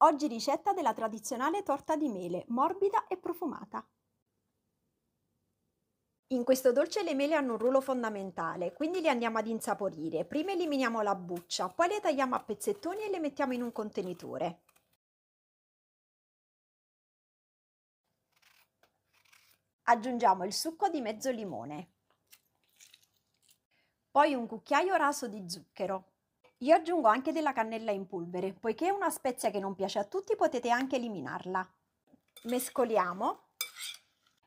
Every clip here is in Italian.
Oggi ricetta della tradizionale torta di mele, morbida e profumata. In questo dolce le mele hanno un ruolo fondamentale, quindi le andiamo ad insaporire. Prima eliminiamo la buccia, poi le tagliamo a pezzettoni e le mettiamo in un contenitore. Aggiungiamo il succo di mezzo limone. Poi un cucchiaio raso di zucchero. Io aggiungo anche della cannella in polvere, poiché è una spezia che non piace a tutti potete anche eliminarla. Mescoliamo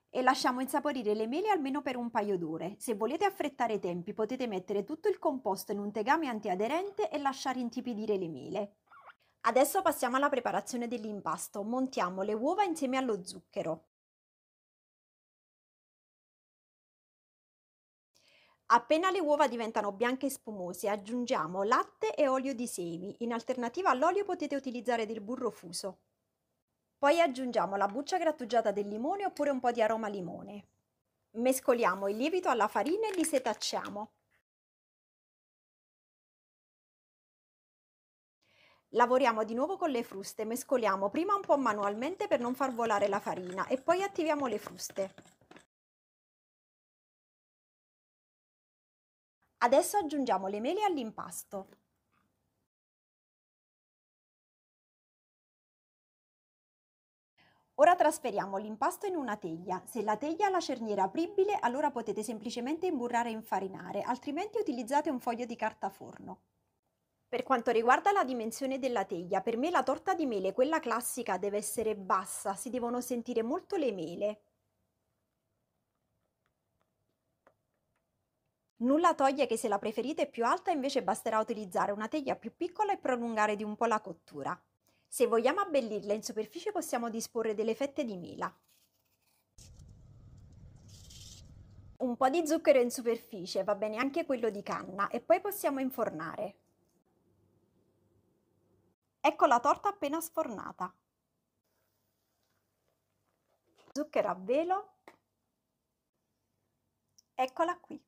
e lasciamo insaporire le mele almeno per un paio d'ore. Se volete affrettare i tempi potete mettere tutto il composto in un tegame antiaderente e lasciare intipidire le mele. Adesso passiamo alla preparazione dell'impasto. Montiamo le uova insieme allo zucchero. Appena le uova diventano bianche e spumose, aggiungiamo latte e olio di semi. In alternativa all'olio potete utilizzare del burro fuso. Poi aggiungiamo la buccia grattugiata del limone oppure un po' di aroma limone. Mescoliamo il lievito alla farina e li setacciamo. Lavoriamo di nuovo con le fruste, mescoliamo prima un po' manualmente per non far volare la farina e poi attiviamo le fruste. Adesso aggiungiamo le mele all'impasto. Ora trasferiamo l'impasto in una teglia. Se la teglia ha la cerniera apribile, allora potete semplicemente imburrare e infarinare, altrimenti utilizzate un foglio di carta forno. Per quanto riguarda la dimensione della teglia, per me la torta di mele, quella classica, deve essere bassa, si devono sentire molto le mele. Nulla toglie che se la preferite più alta invece basterà utilizzare una teglia più piccola e prolungare di un po' la cottura. Se vogliamo abbellirla in superficie possiamo disporre delle fette di mela. Un po' di zucchero in superficie, va bene anche quello di canna, e poi possiamo infornare. Ecco la torta appena sfornata. Zucchero a velo. Eccola qui.